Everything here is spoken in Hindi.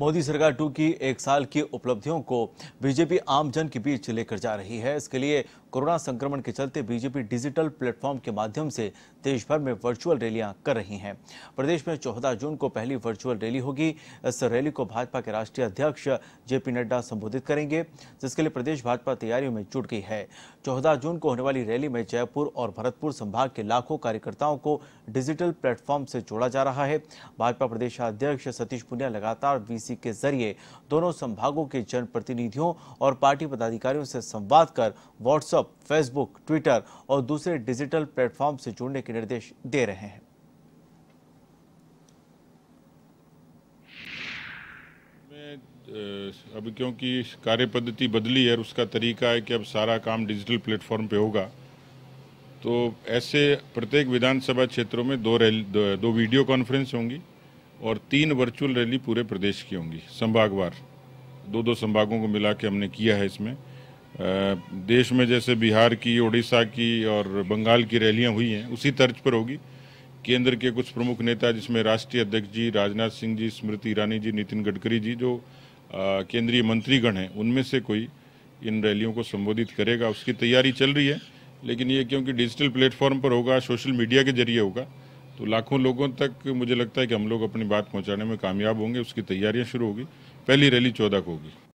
मोदी सरकार टू की एक साल की उपलब्धियों को बीजेपी आमजन के बीच लेकर जा रही है इसके लिए कोरोना संक्रमण के चलते बीजेपी डिजिटल प्लेटफॉर्म के माध्यम से देश भर में वर्चुअल रैलियां कर रही हैं प्रदेश में चौदह जून को पहली वर्चुअल रैली होगी इस रैली को भाजपा के राष्ट्रीय अध्यक्ष जेपी नड्डा संबोधित करेंगे जिसके लिए प्रदेश भाजपा तैयारियों में जुट गई है चौदह जून को होने वाली रैली में जयपुर और भरतपुर संभाग के लाखों कार्यकर्ताओं को डिजिटल प्लेटफॉर्म से जोड़ा जा रहा है भाजपा प्रदेशाध्यक्ष सतीश पुनिया लगातार बीस इसी के जरिए दोनों संभागों के जनप्रतिनिधियों और पार्टी पदाधिकारियों से संवाद कर व्हाट्सएप फेसबुक ट्विटर और दूसरे डिजिटल प्लेटफॉर्म से जुड़ने के निर्देश दे रहे हैं अब क्योंकि कार्य पद्धति बदली है और उसका तरीका है कि अब सारा काम डिजिटल प्लेटफॉर्म पे होगा तो ऐसे प्रत्येक विधानसभा क्षेत्रों में दो रैली दो, दो वीडियो कॉन्फ्रेंस होंगी और तीन वर्चुअल रैली पूरे प्रदेश की होंगी संभागवार दो दो संभागों को मिला के हमने किया है इसमें देश में जैसे बिहार की उड़ीसा की और बंगाल की रैलियां हुई हैं उसी तर्ज पर होगी केंद्र के कुछ प्रमुख नेता जिसमें राष्ट्रीय अध्यक्ष जी राजनाथ सिंह जी स्मृति ईरानी जी नितिन गडकरी जी जो केंद्रीय मंत्रीगण हैं उनमें से कोई इन रैलियों को संबोधित करेगा उसकी तैयारी चल रही है लेकिन ये क्योंकि डिजिटल प्लेटफॉर्म पर होगा सोशल मीडिया के जरिए होगा तो लाखों लोगों तक मुझे लगता है कि हम लोग अपनी बात पहुंचाने में कामयाब होंगे उसकी तैयारियां शुरू होगी पहली रैली चौदह को होगी